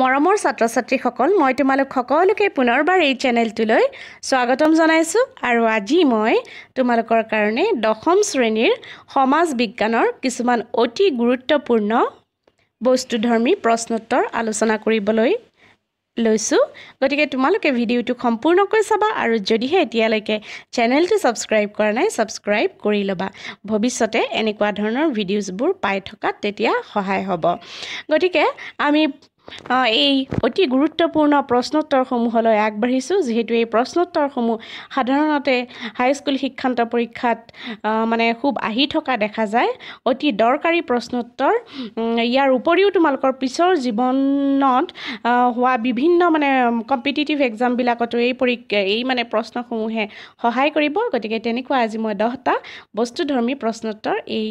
মৰমৰ ছাত্ৰ ছাত্ৰীসকল মই তোমালোক সকলোকে পুনৰবাৰ এই চেনেলটোলৈ স্বাগতম জনাইছোঁ আৰু আজি মই তোমালোকৰ কাৰণে দশম শ্ৰেণীৰ সমাজ বিজ্ঞানৰ কিছুমান অতি গুৰুত্বপূৰ্ণ বস্তুধৰ্মী প্ৰশ্নোত্তৰ আলোচনা কৰিবলৈ লৈছোঁ গতিকে তোমালোকে ভিডিঅ'টো সম্পূৰ্ণকৈ চাবা আৰু যদিহে এতিয়ালৈকে চেনেলটো ছাবস্ক্ৰাইব কৰা নাই ছাবস্ক্ৰাইব কৰি ল'বা ভৱিষ্যতে এনেকুৱা ধৰণৰ ভিডিঅ'জবোৰ পাই থকাত তেতিয়া সহায় হ'ব গতিকে আমি এই অতি গুৰুত্বপূৰ্ণ প্ৰশ্নোত্তৰসমূহলৈ আগবাঢ়িছোঁ যিহেতু এই প্ৰশ্নোত্তৰসমূহ সাধাৰণতে হাইস্কুল শিক্ষান্ত পৰীক্ষাত মানে খুব আহি থকা দেখা যায় অতি দৰকাৰী প্ৰশ্নোত্তৰ ইয়াৰ উপৰিও তোমালোকৰ পিছৰ জীৱনত হোৱা বিভিন্ন মানে কম্পিটিটিভ এক্সামবিলাকতো এই পৰীক্ষা এই মানে প্ৰশ্নসমূহে সহায় কৰিব গতিকে তেনেকুৱা আজি মই দহটা বস্তুধৰ্মী প্ৰশ্নোত্তৰ এই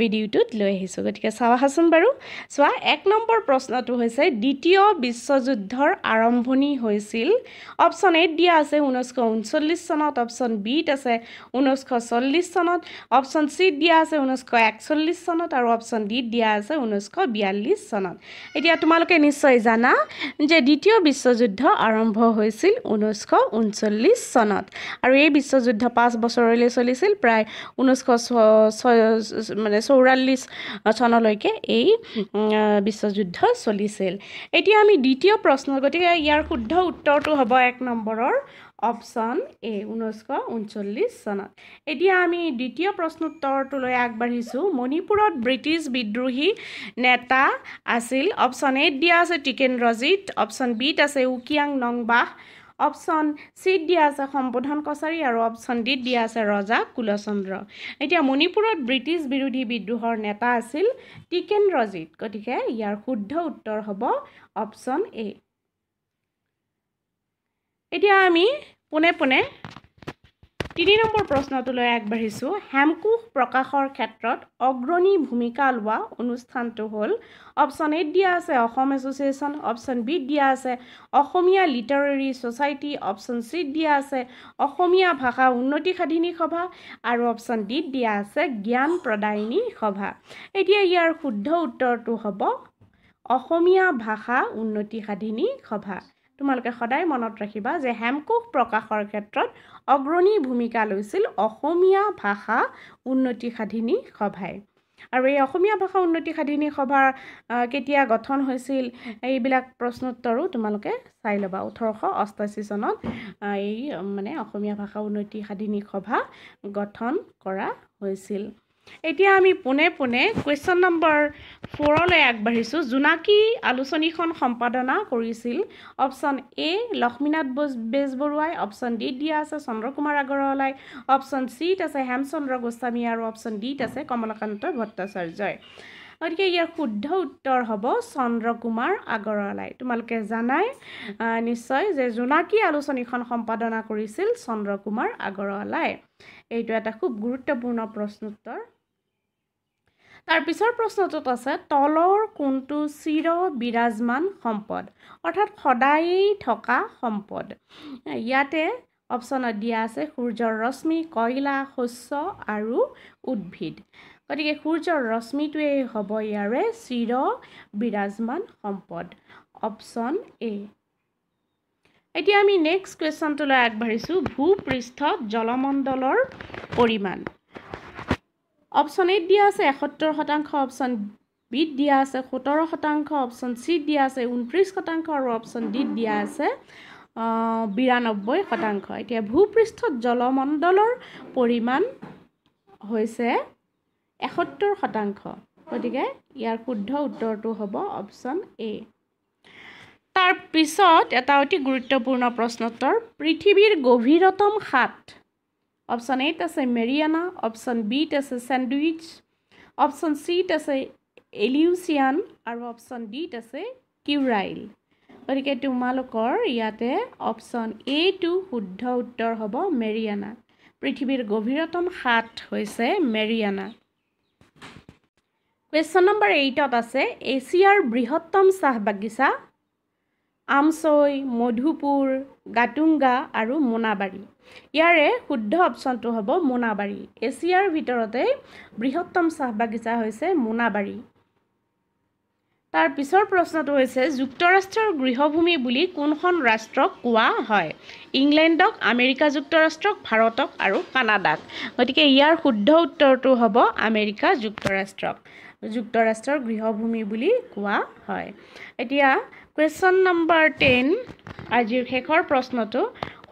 ভিডিঅ'টোত লৈ আহিছোঁ গতিকে চাওঁ হাচোন বাৰু চোৱা এক নম্বৰ প্ৰশ্নটো হৈছে দ্বিতীয় বিশ্বযুদ্ধৰ আৰম্ভণি হৈছিল অপশ্যন এত দিয়া আছে ঊনৈছশ ঊনচল্লিছ চনত অপশ্যন বিত আছে ঊনৈছশ চল্লিছ চনত অপশ্যন চিত দিয়া আছে ঊনৈছশ একচল্লিছ চনত আৰু অপশ্যন ডিত দিয়া আছে ঊনৈছশ বিয়াল্লিছ চনত এতিয়া তোমালোকে নিশ্চয় জানা যে দ্বিতীয় বিশ্বযুদ্ধ আৰম্ভ হৈছিল ঊনৈছশ ঊনচল্লিছ চনত আৰু এই বিশ্বযুদ্ধ পাঁচ বছৰলৈ চলিছিল প্ৰায় ঊনৈছশ ছয় মানে চৌৰাল্লিছ চনলৈকে এই বিশ্বযুদ্ধ চলিছিল এতিয়া আমি দ্বিতীয় প্ৰশ্ন গতিকে ইয়াৰ শুদ্ধ উত্তৰটো হ'ব এক নম্বৰৰ অপশ্যন এ ঊনৈছশ ঊনচল্লিছ চনত এতিয়া আমি দ্বিতীয় প্ৰশ্নোত্তৰটোলৈ আগবাঢ়িছোঁ মণিপুৰত ব্ৰিটিছ বিদ্ৰোহী নেতা আছিল অপশ্যন এত দিয়া আছে টিকেন ৰজিত অপশ্যন বিত আছে উকিয়াং নংবাহ অপশ্যন চিত দিয়া আছে সম্বোধন কছাৰী আৰু অপশ্যন ডিত দিয়া আছে ৰজা কুলচন্দ্ৰ এতিয়া মণিপুৰত ব্ৰিটিছ বিৰোধী বিদ্ৰোহৰ নেতা আছিল টিকেন ৰজিত গতিকে ইয়াৰ শুদ্ধ উত্তৰ হ'ব অপশ্যন এ এতিয়া আমি পোনে পোনে তিনি নম্বৰ প্ৰশ্নটোলৈ আগবাঢ়িছোঁ হেমকোষ প্ৰকাশৰ ক্ষেত্ৰত অগ্ৰণী ভূমিকা লোৱা অনুষ্ঠানটো হ'ল অপশ্যন এত দিয়া আছে অসম এছ'চিয়েশ্যন অপশ্যন বিত দিয়া আছে অসমীয়া লিটাৰেৰী ছ'চাইটি অপশ্যন চিত দিয়া আছে অসমীয়া ভাষা উন্নতি সাধিনী সভা আৰু অপশ্যন ডিত দিয়া আছে জ্ঞান প্ৰদায়িনী সভা এতিয়া ইয়াৰ শুদ্ধ উত্তৰটো হ'ব অসমীয়া ভাষা উন্নতি সাধিনী সভা তোমালোকে সদায় মনত ৰাখিবা যে হেমকোষ প্ৰকাশৰ ক্ষেত্ৰত অগ্ৰণী ভূমিকা লৈছিল অসমীয়া ভাষা উন্নতি সাধিনী সভাই আৰু এই অসমীয়া ভাষা উন্নতি সাধিনী সভাৰ কেতিয়া গঠন হৈছিল এইবিলাক প্ৰশ্নোত্তৰো তোমালোকে চাই ল'বা ওঠৰশ অষ্টাশী চনত এই মানে অসমীয়া ভাষা উন্নতি সাধিনী সভা গঠন কৰা হৈছিল এতিয়া আমি পোনে পোনে কুৱেশ্যন নম্বৰ ফ'ৰলৈ আগবাঢ়িছোঁ জোনাকী আলোচনীখন সম্পাদনা কৰিছিল অপশ্যন এ লক্ষ্মীনাথ বজ বেজবৰুৱাই অপশ্যন ডিত দিয়া আছে চন্দ্ৰকুমাৰ আগৰৱালাই অপশ্যন চিত আছে হেমচন্দ্ৰ গোস্বামী আৰু অপশ্যন ডিত আছে কমলাকান্ত ভট্টাচাৰ্যই গতিকে ইয়াৰ শুদ্ধ উত্তৰ হ'ব চন্দ্ৰকুমাৰ আগৰৱালাই তোমালোকে জানাই নিশ্চয় যে জোনাকী আলোচনীখন সম্পাদনা কৰিছিল চন্দ্ৰকুমাৰ আগৰৱালাই এইটো এটা খুব গুৰুত্বপূৰ্ণ প্ৰশ্নোত্তৰ উত্তৰ তাৰপিছৰ প্ৰশ্নটোত আছে তলৰ কোনটো চিৰ বিৰাজমান সম্পদ অৰ্থাৎ সদায়েই থকা সম্পদ ইয়াতে অপশ্যনত দিয়া আছে সূৰ্যৰ ৰশ্মি কয়লা শস্য আৰু উদ্ভিদ গতিকে সূৰ্যৰ ৰশ্মিটোৱেই হ'ব ইয়াৰে চিৰ বিৰাজমান সম্পদ অপশ্যন এ এতিয়া আমি নেক্সট কুৱেশ্যনটোলৈ আগবাঢ়িছোঁ ভূপৃষ্ঠত জলমণ্ডলৰ পৰিমাণ অপশ্যন এত দিয়া আছে এসত্তৰ শতাংশ অপশ্যন বিত দিয়া আছে সোতৰ শতাংশ অপশ্যন চিত দিয়া আছে ঊনত্ৰিছ শতাংশ আৰু অপশ্যন ডিত দিয়া আছে বিৰানব্বৈ শতাংশ এতিয়া ভূপৃষ্ঠত জলমণ্ডলৰ পৰিমাণ হৈছে এসত্তৰ শতাংশ গতিকে ইয়াৰ শুদ্ধ উত্তৰটো হ'ব অপশ্যন এ তাৰ পিছত এটা অতি গুৰুত্বপূৰ্ণ প্ৰশ্নোত্তৰ পৃথিৱীৰ গভীৰতম সাত অপশ্যন এত আছে মেৰিয়ানা অপশ্যন বিত আছে ছেণ্ডউইচ অপশ্যন চিত আছে এলিউচিয়ান আৰু অপশ্যন ডিত আছে কিউৰাইল গতিকে তোমালোকৰ ইয়াতে অপশ্যন এ এইটো শুদ্ধ উত্তৰ হ'ব মেৰিয়ানা পৃথিৱীৰ গভীৰতম সাত হৈছে মেৰিয়ানা কুৱেশ্যন নম্বৰ এইটত আছে এছিয়াৰ বৃহত্তম চাহ বাগিচা আমছৈ মধুপুৰ গাটুংগা আৰু মোনাবাৰী ইয়াৰে শুদ্ধ অপশ্যনটো হ'ব মোনাবাৰী এছিয়াৰ ভিতৰতে বৃহত্তম চাহ বাগিচা হৈছে মোনাবাৰী তাৰ পিছৰ প্ৰশ্নটো হৈছে যুক্তৰাষ্ট্ৰৰ গৃহভূমি বুলি কোনখন ৰাষ্ট্ৰক কোৱা হয় ইংলেণ্ডক আমেৰিকা যুক্তৰাষ্ট্ৰক ভাৰতক আৰু কানাডাক গতিকে ইয়াৰ শুদ্ধ উত্তৰটো হ'ব আমেৰিকা যুক্তৰাষ্ট্ৰক যুক্তৰাষ্ট্ৰৰ গৃহভূমি বুলি কোৱা হয় এতিয়া কুৱেশ্যন নম্বৰ টেন আজিৰ শেষৰ প্ৰশ্নটো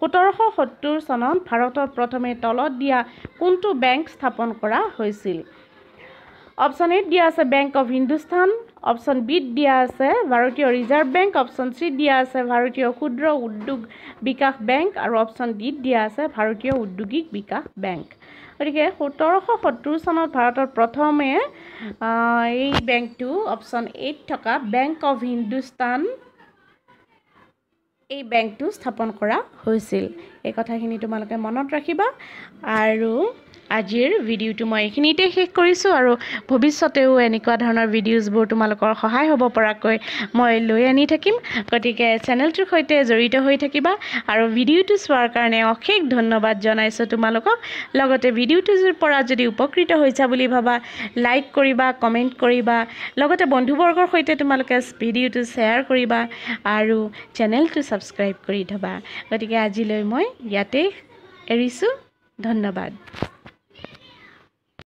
সোতৰশ সত্তৰ চনত ভাৰতত প্ৰথমে তলত দিয়া কোনটো বেংক স্থাপন কৰা হৈছিল অপশ্যন এত দিয়া আছে বেংক অফ হিন্দুস্তান অপশ্যন বিত দিয়া আছে ভাৰতীয় ৰিজাৰ্ভ বেংক অপশ্যন চিত দিয়া আছে ভাৰতীয় ক্ষুদ্ৰ উদ্যোগ বিকাশ বেংক আৰু অপশ্যন ডিত দিয়া আছে ভাৰতীয় উদ্যোগিক বিকাশ বেংক গতিকে সোতৰশ সত্তৰ চনত ভাৰতত প্ৰথমে এই বেংকটো অপশ্যন এইত থকা বেংক অফ হিন্দুস্তান এই বেংকটো স্থাপন কৰা হৈছিল এই কথাখিনি তোমালোকে মনত ৰাখিবা আৰু আজিৰ ভিডিঅ'টো মই এইখিনিতে শেষ কৰিছোঁ আৰু ভৱিষ্যতেও এনেকুৱা ধৰণৰ ভিডিঅ'জবোৰ তোমালোকৰ সহায় হ'ব পৰাকৈ মই লৈ আনি থাকিম গতিকে চেনেলটোৰ সৈতে জড়িত হৈ থাকিবা আৰু ভিডিঅ'টো চোৱাৰ কাৰণে অশেষ ধন্যবাদ জনাইছোঁ তোমালোকক লগতে ভিডিঅ'টোৰ পৰা যদি উপকৃত হৈছা বুলি ভাবা লাইক কৰিবা কমেণ্ট কৰিবা লগতে বন্ধুবৰ্গৰ সৈতে তোমালোকে ভিডিঅ'টো শ্বেয়াৰ কৰিবা আৰু চেনেলটো ছাবস্ক্ৰাইব কৰি থবা গতিকে আজিলৈ মই ইয়াতে এৰিছোঁ ধন্যবাদ